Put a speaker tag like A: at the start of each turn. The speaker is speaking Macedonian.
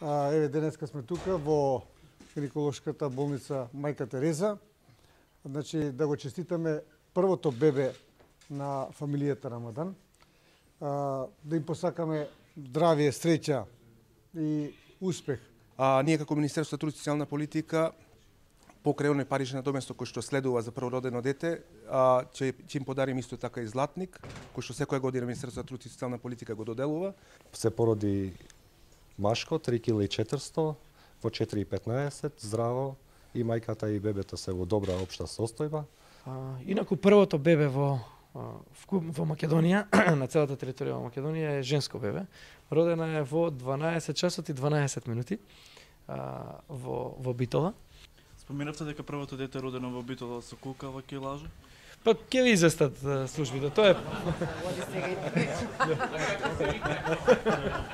A: А, еве, денеска сме тука во гинеколошката болница Мајка Тереза. Значи, да го честитаме првото бебе на фамилијата Рамадан. А, да им посакаме
B: здравје, среќа и успех. А, ние како Министерство на труд и социјална политика покрај оној паричен доместо кој што следува за првородено дете, а, ќе, ќе им подарим исто така и златник, кој што секоја година Министерството на труд и социјална политика го доделува.
C: Се породи машко 3 кг 400 во 4:15 здраво и мајката и бебето се во добра општа состојба.
D: А,
E: инаку првото бебе во
C: во
D: Македонија, на целата територија во Македонија е женско бебе. Родена е во 12 часот и 12 минути а, во, во Битола.
F: Споменавте дека првото дете родено во Битола со во килажа?
D: Па ќе ви известат службите, тоа е...